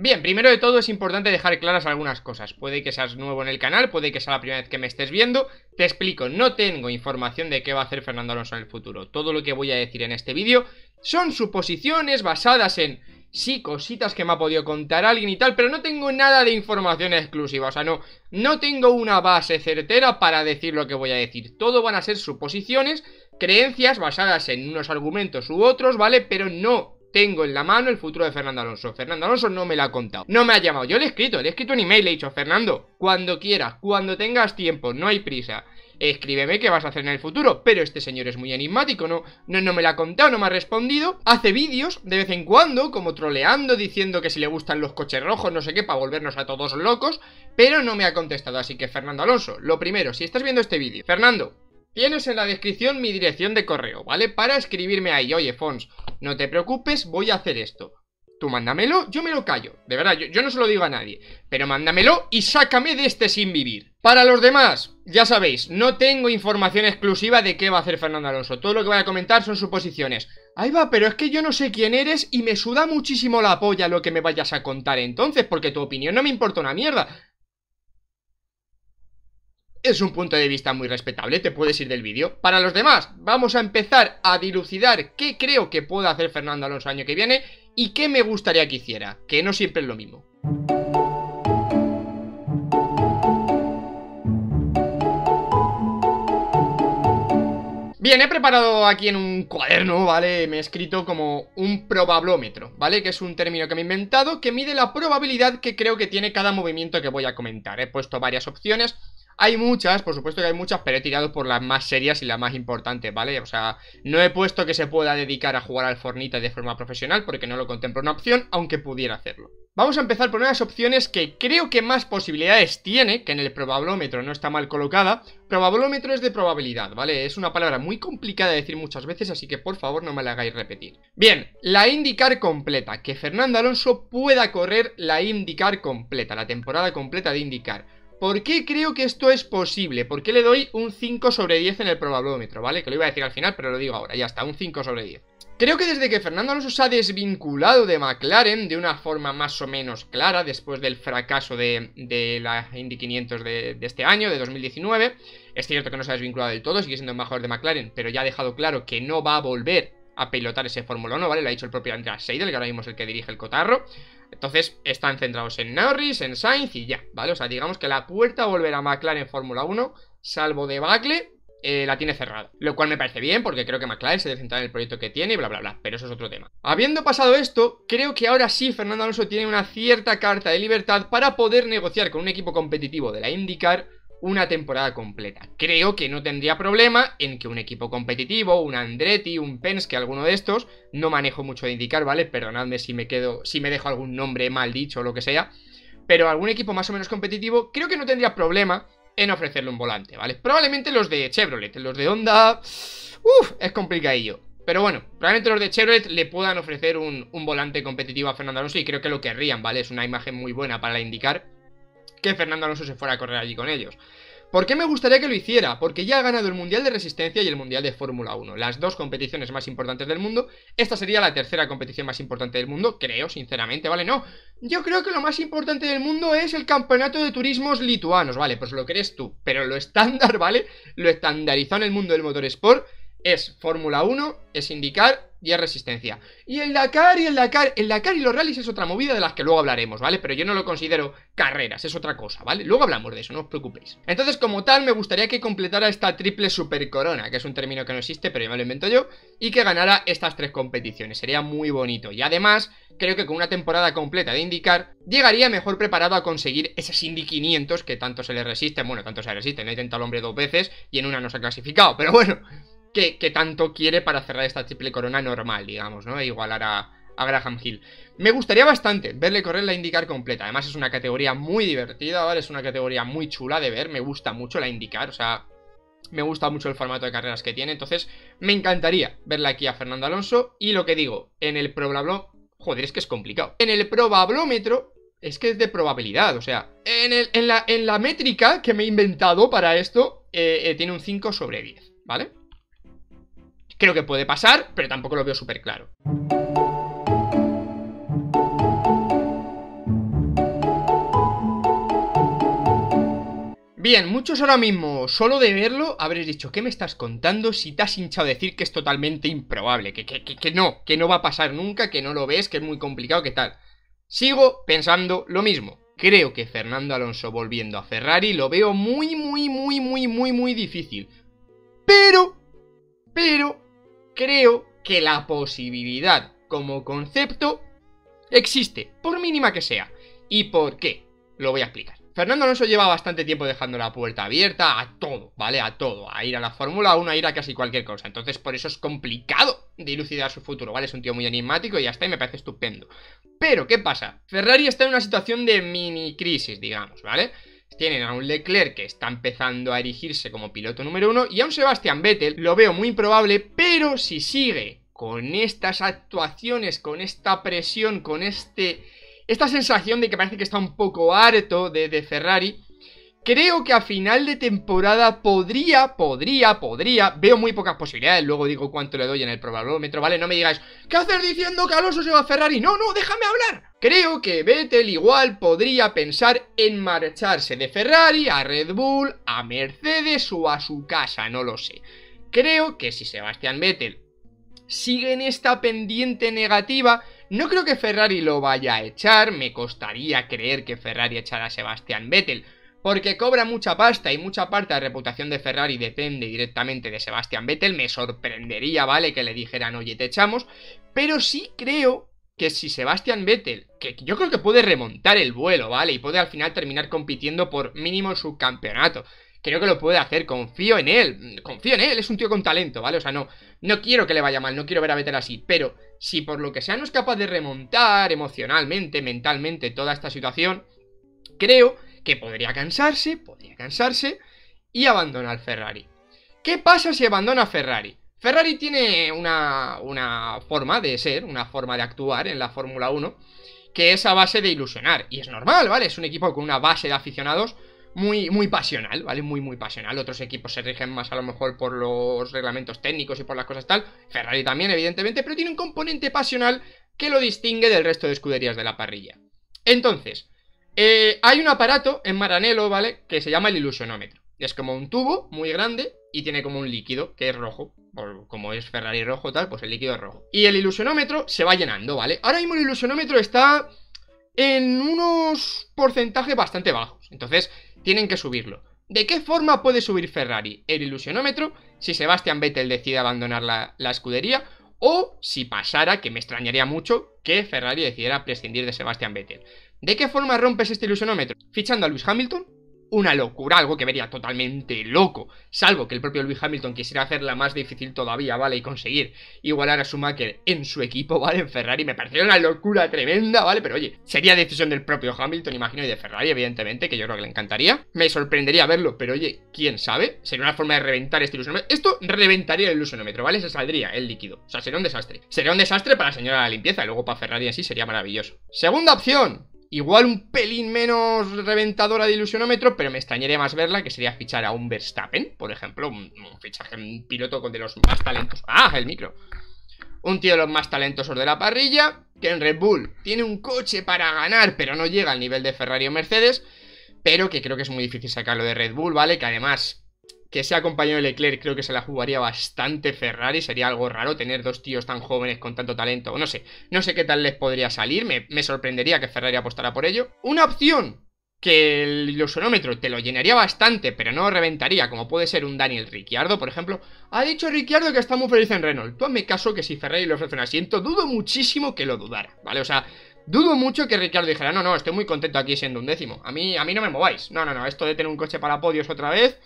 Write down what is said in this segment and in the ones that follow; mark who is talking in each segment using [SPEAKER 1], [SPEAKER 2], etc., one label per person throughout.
[SPEAKER 1] Bien, primero de todo es importante dejar claras algunas cosas. Puede que seas nuevo en el canal, puede que sea la primera vez que me estés viendo. Te explico, no tengo información de qué va a hacer Fernando Alonso en el futuro. Todo lo que voy a decir en este vídeo son suposiciones basadas en sí, cositas que me ha podido contar alguien y tal, pero no tengo nada de información exclusiva, o sea, no, no tengo una base certera para decir lo que voy a decir. Todo van a ser suposiciones, creencias basadas en unos argumentos u otros, ¿vale? Pero no tengo en la mano el futuro de Fernando Alonso. Fernando Alonso no me lo ha contado. No me ha llamado. Yo le he escrito, le he escrito un email, le he dicho, Fernando, cuando quieras, cuando tengas tiempo, no hay prisa. Escríbeme qué vas a hacer en el futuro. Pero este señor es muy enigmático, no, no, no me lo ha contado, no me ha respondido. Hace vídeos de vez en cuando, como troleando, diciendo que si le gustan los coches rojos, no sé qué, para volvernos a todos locos. Pero no me ha contestado. Así que, Fernando Alonso, lo primero, si estás viendo este vídeo, Fernando, Tienes en la descripción mi dirección de correo, ¿vale? Para escribirme ahí, oye Fons, no te preocupes, voy a hacer esto. Tú mándamelo, yo me lo callo. De verdad, yo, no se lo digo a nadie. Pero mándamelo y sácame de este sin vivir. Para los demás, ya sabéis, no tengo información exclusiva de qué va a hacer Fernando Alonso. Todo lo que voy a comentar son suposiciones. Ahí va, pero es que yo no sé quién eres y me suda muchísimo la polla lo que me vayas a contar entonces, porque tu opinión no me importa una mierda es un punto de vista muy respetable, te puedes ir del vídeo. Para los demás, vamos a empezar a dilucidar qué creo que pueda hacer Fernando Alonso año que viene y qué me gustaría que hiciera, que no siempre es lo mismo. Bien, he preparado aquí en un cuaderno, ¿vale? Me he escrito como un probablómetro, ¿vale? Que es un término que me he inventado que mide la probabilidad que creo que tiene cada movimiento que voy a comentar. He puesto varias opciones hay muchas, por supuesto que hay muchas, pero he tirado por las más serias y las más importantes, ¿vale? O sea, no he puesto que se pueda dedicar a jugar al fornita de forma profesional porque no lo contemplo una opción, aunque pudiera hacerlo. Vamos a empezar por unas opciones que creo que más posibilidades tiene, que en el probabilómetro no está mal colocada. Probablómetro es de probabilidad, ¿vale? Es una palabra muy complicada de decir muchas veces, así que por favor no me la hagáis repetir. Bien, la indicar completa, que Fernando Alonso pueda correr la indicar completa, la temporada completa de indicar. ¿Por qué creo que esto es posible? ¿Por qué le doy un 5 sobre 10 en el probabilómetro? ¿Vale? Que lo iba a decir al final, pero lo digo ahora. Ya está, un 5 sobre 10. Creo que desde que Fernando Alonso se ha desvinculado de McLaren de una forma más o menos clara después del fracaso de, la Indy 500 de, este año, de 2019, es cierto que no se ha desvinculado del todo, sigue siendo mejor de McLaren, pero ya ha dejado claro que no va a volver a pilotar ese Fórmula 1, ¿vale? Lo ha dicho el propio Andrea Seidel, que ahora mismo es el que dirige el cotarro. Entonces, están centrados en Norris, en Sainz y ya, ¿vale? O sea, digamos que la puerta a volver a McLaren en Fórmula 1, salvo de Bacle, eh, la tiene cerrada. Lo cual me parece bien, porque creo que McLaren se debe centrar en el proyecto que tiene y bla, bla, bla. Pero eso es otro tema. Habiendo pasado esto, creo que ahora sí Fernando Alonso tiene una cierta carta de libertad para poder negociar con un equipo competitivo de la IndyCar una temporada completa. Creo que no tendría problema en que un equipo competitivo, un Andretti, un Penske, alguno de estos, no manejo mucho de indicar, ¿vale? Perdonadme si me quedo, si me dejo algún nombre mal dicho o lo que sea, pero algún equipo más o menos competitivo, creo que no tendría problema en ofrecerle un volante, ¿vale? Probablemente los de Chevrolet, los de Honda, uff, es complicadillo. Pero bueno, probablemente los de Chevrolet le puedan ofrecer un, un volante competitivo a Fernando Alonso y creo que lo querrían, ¿vale? Es una imagen muy buena para indicar que Fernando Alonso se fuera a correr allí con ellos. ¿Por qué me gustaría que lo hiciera? Porque ya ha ganado el Mundial de Resistencia y el Mundial de Fórmula 1, las dos competiciones más importantes del mundo. Esta sería la tercera competición más importante del mundo, creo, sinceramente, ¿vale? No, yo creo que lo más importante del mundo es el Campeonato de Turismos Lituanos, ¿vale? Pues lo crees tú, pero lo estándar, ¿vale? Lo estandarizó en el mundo del sport es Fórmula 1, es indicar y es resistencia. Y el Dakar y el Dakar, el Dakar y los rallies es otra movida de las que luego hablaremos, ¿vale? Pero yo no lo considero carreras, es otra cosa, ¿vale? Luego hablamos de eso, no os preocupéis. Entonces, como tal, me gustaría que completara esta triple super corona, que es un término que no existe, pero ya me lo invento yo, y que ganara estas tres competiciones, sería muy bonito. Y además, creo que con una temporada completa de indicar, llegaría mejor preparado a conseguir esas Indy 500 que tanto se le resisten, bueno, tanto se le resisten, hay intentado el hombre dos veces y en una no se ha clasificado, pero bueno que, tanto quiere para cerrar esta triple corona normal, digamos, ¿no? E igualar a, Graham Hill. Me gustaría bastante verle correr la indicar completa. Además es una categoría muy divertida, ¿vale? Es una categoría muy chula de ver. Me gusta mucho la indicar. o sea, me gusta mucho el formato de carreras que tiene. Entonces, me encantaría verla aquí a Fernando Alonso. Y lo que digo, en el probabló... Joder, es que es complicado. En el probablómetro... Es que es de probabilidad, o sea, en, el, en, la, en la, métrica que me he inventado para esto, eh, eh, tiene un 5 sobre 10, ¿vale? Creo que puede pasar, pero tampoco lo veo súper claro. Bien, muchos ahora mismo, solo de verlo, habréis dicho, ¿qué me estás contando si te has hinchado a decir que es totalmente improbable? Que, no, que no va a pasar nunca, que no lo ves, que es muy complicado, que tal. Sigo pensando lo mismo. Creo que Fernando Alonso volviendo a Ferrari lo veo muy, muy, muy, muy, muy, muy difícil. Pero, pero, creo que la posibilidad como concepto existe, por mínima que sea. ¿Y por qué? Lo voy a explicar. Fernando Alonso lleva bastante tiempo dejando la puerta abierta a todo, ¿vale? A todo, a ir a la Fórmula 1, a ir a casi cualquier cosa. Entonces, por eso es complicado dilucidar su futuro, ¿vale? Es un tío muy enigmático y hasta y me parece estupendo. Pero, ¿qué pasa? Ferrari está en una situación de mini crisis, digamos, ¿vale? Tienen a un Leclerc que está empezando a erigirse como piloto número uno y a un Sebastian Vettel, lo veo muy improbable, pero si sigue con estas actuaciones, con esta presión, con este esta sensación de que parece que está un poco harto de, de Ferrari, Creo que a final de temporada podría, podría, podría. Veo muy pocas posibilidades. Luego digo cuánto le doy en el probabilómetro, ¿vale? No me digáis, ¿qué haces diciendo que Alonso se va a Ferrari? No, no, déjame hablar. Creo que Vettel igual podría pensar en marcharse de Ferrari a Red Bull, a Mercedes o a su casa, no lo sé. Creo que si Sebastián Vettel sigue en esta pendiente negativa, no creo que Ferrari lo vaya a echar. Me costaría creer que Ferrari echara a Sebastián Vettel porque cobra mucha pasta y mucha parte de reputación de Ferrari depende directamente de Sebastian Vettel. Me sorprendería, ¿vale? Que le dijeran, oye, te echamos. Pero sí creo que si Sebastian Vettel, que yo creo que puede remontar el vuelo, ¿vale? Y puede al final terminar compitiendo por mínimo subcampeonato. creo que lo puede hacer, confío en él, confío en él, es un tío con talento, ¿vale? O sea, no, no quiero que le vaya mal, no quiero ver a Vettel así, pero si por lo que sea no es capaz de remontar emocionalmente, mentalmente toda esta situación, creo que podría cansarse, podría cansarse y abandona al Ferrari. ¿Qué pasa si abandona Ferrari? Ferrari tiene una, una forma de ser, una forma de actuar en la Fórmula 1, que es a base de ilusionar. Y es normal, ¿vale? Es un equipo con una base de aficionados muy, muy pasional, ¿vale? Muy, muy pasional. Otros equipos se rigen más a lo mejor por los reglamentos técnicos y por las cosas tal. Ferrari también, evidentemente, pero tiene un componente pasional que lo distingue del resto de escuderías de la parrilla. Entonces, eh, hay un aparato en Maranelo, ¿vale? Que se llama el ilusionómetro. Es como un tubo muy grande y tiene como un líquido que es rojo. como es Ferrari rojo, tal, pues el líquido es rojo. Y el ilusionómetro se va llenando, ¿vale? Ahora mismo el ilusionómetro está en unos porcentajes bastante bajos. Entonces, tienen que subirlo. ¿De qué forma puede subir Ferrari el ilusionómetro si Sebastian Vettel decide abandonar la, la escudería? O si pasara, que me extrañaría mucho, que Ferrari decidiera prescindir de Sebastian Vettel. ¿De qué forma rompes este ilusionómetro? Fichando a Luis Hamilton, una locura, algo que vería totalmente loco, salvo que el propio Lewis Hamilton quisiera hacerla más difícil todavía, ¿vale? Y conseguir igualar a Schumacher en su equipo, ¿vale? En Ferrari, me pareció una locura tremenda, ¿vale? Pero oye, sería decisión del propio Hamilton, imagino, y de Ferrari, evidentemente, que yo creo que le encantaría. Me sorprendería verlo, pero oye, quién sabe, sería una forma de reventar este ilusionómetro. Esto reventaría el ilusionómetro, ¿vale? Se saldría el líquido, o sea, sería un desastre. Sería un desastre para la señora de la limpieza, y luego para Ferrari así sería maravilloso. Segunda opción, Igual un pelín menos reventadora de ilusionómetro, pero me extrañaría más verla, que sería fichar a un Verstappen, por ejemplo, un, fichaje, un piloto con de los más talentosos. ¡Ah, el micro! Un tío de los más talentosos de la parrilla, que en Red Bull tiene un coche para ganar, pero no llega al nivel de Ferrari o Mercedes, pero que creo que es muy difícil sacarlo de Red Bull, ¿vale? Que además que sea acompañado de Leclerc creo que se la jugaría bastante Ferrari, sería algo raro tener dos tíos tan jóvenes con tanto talento, no sé, no sé qué tal les podría salir, me, sorprendería que Ferrari apostara por ello. Una opción que el ilusionómetro te lo llenaría bastante, pero no reventaría, como puede ser un Daniel Ricciardo, por ejemplo, ha dicho Ricciardo que está muy feliz en Renault. Tú hazme caso que si Ferrari le ofrece un asiento, dudo muchísimo que lo dudara, ¿vale? O sea, Dudo mucho que Ricardo dijera, no, no, estoy muy contento aquí siendo un décimo. A mí, a mí no me mováis. No, no, no, esto de tener un coche para podios otra vez,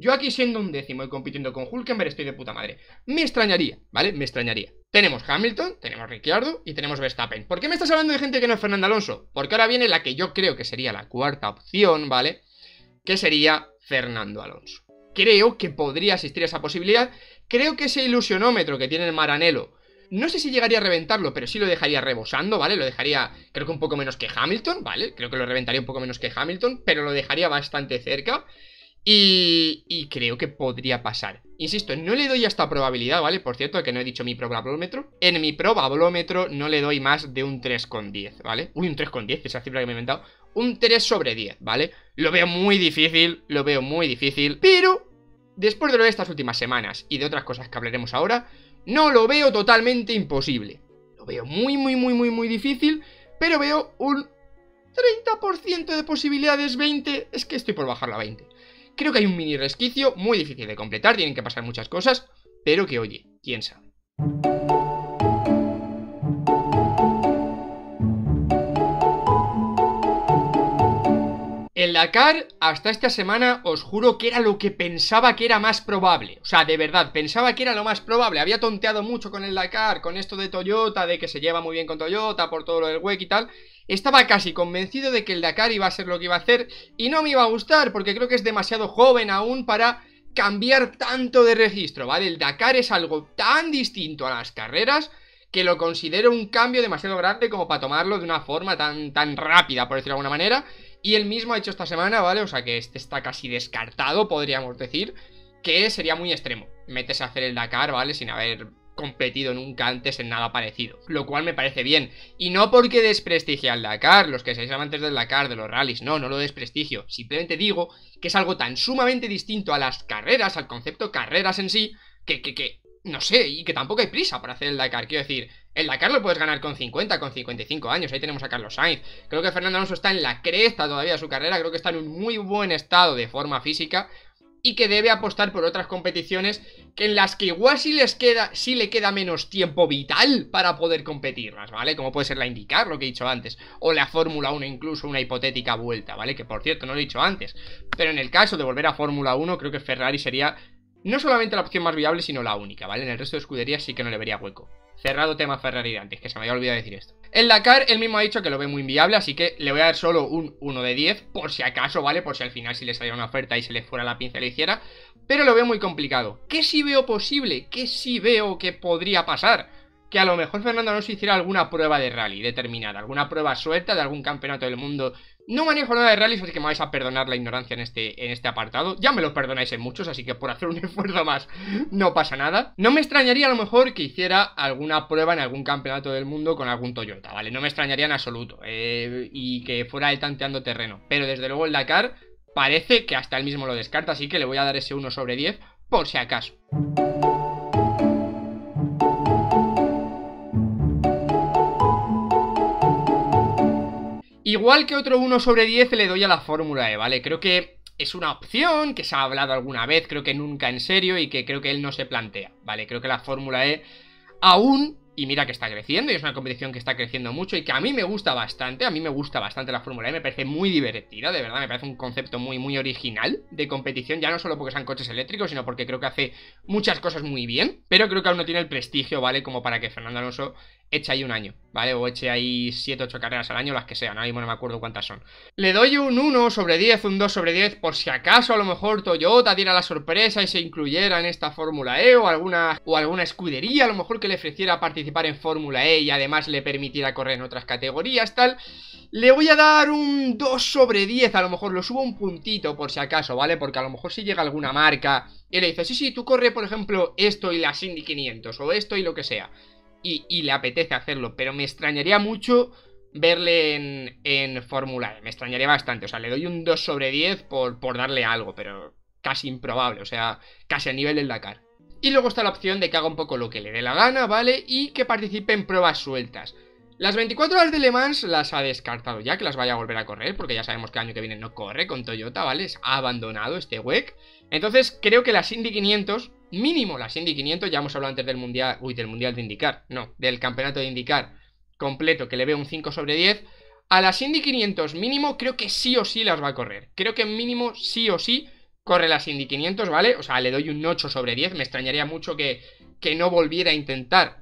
[SPEAKER 1] yo aquí siendo un décimo y compitiendo con Hulkenberg estoy de puta madre. Me extrañaría, ¿vale? Me extrañaría. Tenemos Hamilton, tenemos Ricciardo y tenemos Verstappen. ¿Por qué me estás hablando de gente que no es Fernando Alonso? Porque ahora viene la que yo creo que sería la cuarta opción, ¿vale? Que sería Fernando Alonso. Creo que podría existir esa posibilidad. Creo que ese ilusionómetro que tiene el Maranelo no sé si llegaría a reventarlo, pero sí lo dejaría rebosando, ¿vale? Lo dejaría, creo que un poco menos que Hamilton, ¿vale? Creo que lo reventaría un poco menos que Hamilton, pero lo dejaría bastante cerca. Y, creo que podría pasar. Insisto, no le doy a esta probabilidad, ¿vale? Por cierto, que no he dicho mi probablómetro. En mi probabilómetro no le doy más de un 3,10, ¿vale? Uy, un 3,10, esa cifra que me he inventado. Un 3 sobre 10, ¿vale? Lo veo muy difícil, lo veo muy difícil. Pero, después de lo de estas últimas semanas y de otras cosas que hablaremos ahora, no lo veo totalmente imposible. Lo veo muy, muy, muy, muy, muy difícil, pero veo un 30% de posibilidades, 20... Es que estoy por bajar a 20 Creo que hay un mini resquicio muy difícil de completar, tienen que pasar muchas cosas, pero que oye, quién sabe. El Dakar, hasta esta semana, os juro que era lo que pensaba que era más probable. O sea, de verdad, pensaba que era lo más probable. Había tonteado mucho con el Dakar, con esto de Toyota, de que se lleva muy bien con Toyota, por todo lo del WEC y tal. Estaba casi convencido de que el Dakar iba a ser lo que iba a hacer y no me iba a gustar porque creo que es demasiado joven aún para cambiar tanto de registro, ¿vale? El Dakar es algo tan distinto a las carreras que lo considero un cambio demasiado grande como para tomarlo de una forma tan, tan rápida, por decirlo de alguna manera. Y el mismo ha hecho esta semana, ¿vale? O sea que este está casi descartado, podríamos decir, que sería muy extremo Metes a hacer el Dakar, ¿vale? Sin haber competido nunca antes en nada parecido, lo cual me parece bien. Y no porque desprestigie al Dakar, los que seáis amantes del Dakar, de los rallies, no, no lo desprestigio, simplemente digo que es algo tan sumamente distinto a las carreras, al concepto carreras en sí, que, que, que no sé, y que tampoco hay prisa para hacer el Dakar. Quiero decir, el Dakar lo puedes ganar con 50, con 55 años. Ahí tenemos a Carlos Sainz. Creo que Fernando Alonso está en la cresta todavía de su carrera. Creo que está en un muy buen estado de forma física. Y que debe apostar por otras competiciones que en las que igual sí, les queda, sí le queda menos tiempo vital para poder competirlas, ¿vale? Como puede ser la indicar lo que he dicho antes. O la Fórmula 1, incluso una hipotética vuelta, ¿vale? Que por cierto, no lo he dicho antes. Pero en el caso de volver a Fórmula 1, creo que Ferrari sería no solamente la opción más viable, sino la única, ¿vale? En el resto de escuderías sí que no le vería hueco. Cerrado tema Ferrari de antes, que se me había olvidado decir esto. El Dakar, él mismo ha dicho que lo ve muy inviable, así que le voy a dar solo un 1 de 10, por si acaso, ¿vale? Por si al final si le saliera una oferta y se le fuera la pinza y le hiciera. Pero lo veo muy complicado. ¿Qué si veo posible? ¿Qué si veo que podría pasar? Que a lo mejor Fernando se hiciera alguna prueba de rally determinada, alguna prueba suelta de algún campeonato del mundo no manejo nada de rallies, así que me vais a perdonar la ignorancia en este, en este apartado. Ya me lo perdonáis en muchos, así que por hacer un esfuerzo más no pasa nada. No me extrañaría a lo mejor que hiciera alguna prueba en algún campeonato del mundo con algún Toyota, ¿vale? No me extrañaría en absoluto. Eh, y que fuera él tanteando terreno. Pero desde luego el Dakar parece que hasta él mismo lo descarta, así que le voy a dar ese 1 sobre 10 por si acaso. Igual que otro 1 sobre 10 le doy a la fórmula E, ¿vale? Creo que es una opción que se ha hablado alguna vez, creo que nunca en serio y que creo que él no se plantea, ¿vale? Creo que la fórmula E aún y mira que está creciendo y es una competición que está creciendo mucho y que a mí me gusta bastante, a mí me gusta bastante la Fórmula E, me parece muy divertida, de verdad, me parece un concepto muy, muy original de competición, ya no solo porque sean coches eléctricos, sino porque creo que hace muchas cosas muy bien, pero creo que aún no tiene el prestigio, ¿vale? Como para que Fernando Alonso eche ahí un año, ¿vale? O eche ahí 7, 8 carreras al año, las que sean, ahora mismo no me acuerdo cuántas son. Le doy un 1 sobre 10, un 2 sobre 10, por si acaso a lo mejor Toyota diera la sorpresa y se incluyera en esta Fórmula E o alguna, o alguna escudería, a lo mejor que le ofreciera participación participar en Fórmula E y además le permitirá correr en otras categorías, tal. Le voy a dar un 2 sobre 10, a lo mejor lo subo un puntito por si acaso, ¿vale? Porque a lo mejor si llega alguna marca y le dice, sí, sí, tú corre, por ejemplo, esto y la Cindy 500 o esto y lo que sea. Y, le apetece hacerlo, pero me extrañaría mucho verle en, Fórmula E, me extrañaría bastante, o sea, le doy un 2 sobre 10 por, por darle algo, pero casi improbable, o sea, casi a nivel del Dakar. Y luego está la opción de que haga un poco lo que le dé la gana, ¿vale? Y que participe en pruebas sueltas. Las 24 horas de Le Mans las ha descartado ya, que las vaya a volver a correr, porque ya sabemos que el año que viene no corre con Toyota, ¿vale? Ha abandonado este WEC. Entonces creo que las Indy 500, mínimo las Indy 500, ya hemos hablado antes del Mundial, uy, del Mundial de Indicar, no, del Campeonato de Indicar completo, que le veo un 5 sobre 10. A las Indy 500 mínimo creo que sí o sí las va a correr. Creo que mínimo sí o sí corre las Indy 500, ¿vale? O sea, le doy un 8 sobre 10, me extrañaría mucho que, que no volviera a intentar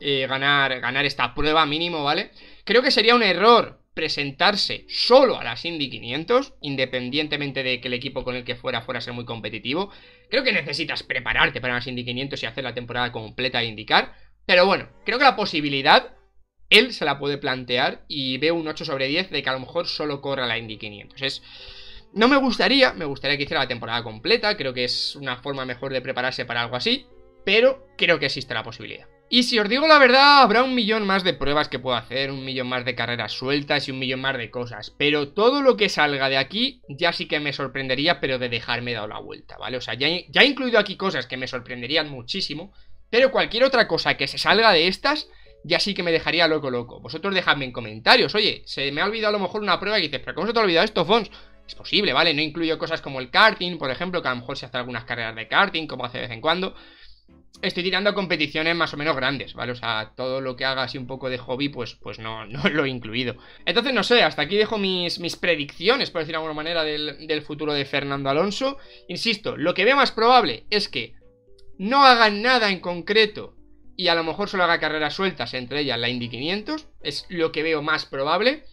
[SPEAKER 1] eh, ganar, ganar esta prueba mínimo, ¿vale? Creo que sería un error presentarse solo a las Indy 500, independientemente de que el equipo con el que fuera fuera a ser muy competitivo. Creo que necesitas prepararte para las Indy 500 y hacer la temporada completa de indicar. Pero bueno, creo que la posibilidad él se la puede plantear y ve un 8 sobre 10 de que a lo mejor solo corra la Indy 500. Es no me gustaría, me gustaría que hiciera la temporada completa, creo que es una forma mejor de prepararse para algo así, pero creo que existe la posibilidad. Y si os digo la verdad, habrá un millón más de pruebas que puedo hacer, un millón más de carreras sueltas y un millón más de cosas, pero todo lo que salga de aquí ya sí que me sorprendería, pero de dejarme dado la vuelta, ¿vale? O sea, ya, he incluido aquí cosas que me sorprenderían muchísimo, pero cualquier otra cosa que se salga de estas, ya sí que me dejaría loco loco. Vosotros dejadme en comentarios, oye, se me ha olvidado a lo mejor una prueba que dices, pero ¿cómo se te ha olvidado esto, Fons? Es posible, ¿vale? No incluyo cosas como el karting, por ejemplo, que a lo mejor se hace algunas carreras de karting, como hace de vez en cuando. Estoy tirando a competiciones más o menos grandes, ¿vale? O sea, todo lo que haga así un poco de hobby, pues, pues no, no lo he incluido. Entonces, no sé, hasta aquí dejo mis, predicciones, por decir de alguna manera, del, futuro de Fernando Alonso. Insisto, lo que veo más probable es que no haga nada en concreto y a lo mejor solo haga carreras sueltas, entre ellas la Indy 500, es lo que veo más probable.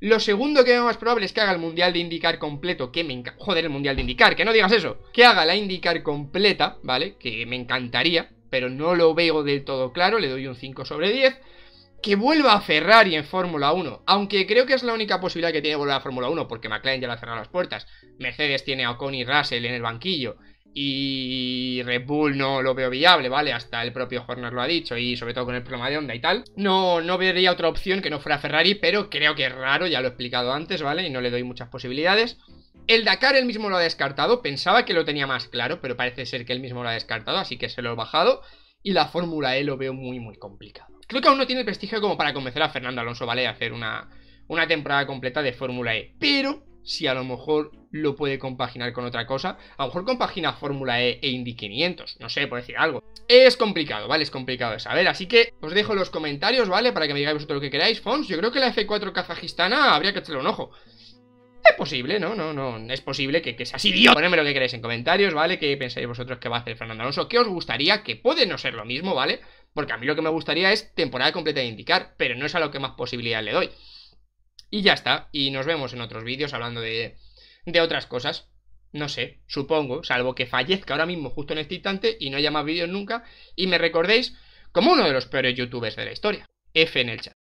[SPEAKER 1] Lo segundo que veo más probable es que haga el Mundial de Indicar completo, que me encanta... Joder, el Mundial de Indicar, que no digas eso. Que haga la Indicar completa, ¿vale? Que me encantaría, pero no lo veo del todo claro, le doy un 5 sobre 10. Que vuelva a Ferrari en Fórmula 1, aunque creo que es la única posibilidad que tiene de volver a Fórmula 1, porque McLaren ya le ha cerrado las puertas. Mercedes tiene a Connie Russell en el banquillo y Red Bull no lo veo viable, ¿vale? Hasta el propio Horner lo ha dicho y sobre todo con el problema de onda y tal. No, no vería otra opción que no fuera Ferrari, pero creo que es raro, ya lo he explicado antes, ¿vale? Y no le doy muchas posibilidades. El Dakar él mismo lo ha descartado, pensaba que lo tenía más claro, pero parece ser que él mismo lo ha descartado, así que se lo he bajado. Y la Fórmula E lo veo muy, muy complicado. Creo que aún no tiene el prestigio como para convencer a Fernando Alonso, ¿vale? A hacer una, una temporada completa de Fórmula E. Pero si a lo mejor lo puede compaginar con otra cosa. A lo mejor compagina Fórmula E e Indy 500, no sé, por decir algo. Es complicado, ¿vale? Es complicado de saber, así que os dejo los comentarios, ¿vale? Para que me digáis vosotros lo que queráis. Fons, yo creo que la F4 kazajistana habría que echarle un ojo. Es posible, ¿no? No, no, es posible que, que así idiota. Ponedme lo que queráis en comentarios, ¿vale? ¿Qué pensáis vosotros que va a hacer Fernando Alonso? ¿Qué os gustaría? Que puede no ser lo mismo, ¿vale? Porque a mí lo que me gustaría es temporada completa de indicar, pero no es a lo que más posibilidades le doy. Y ya está, y nos vemos en otros vídeos hablando de, de otras cosas. No sé, supongo, salvo que fallezca ahora mismo justo en este instante y no haya más vídeos nunca y me recordéis como uno de los peores youtubers de la historia. F en el chat.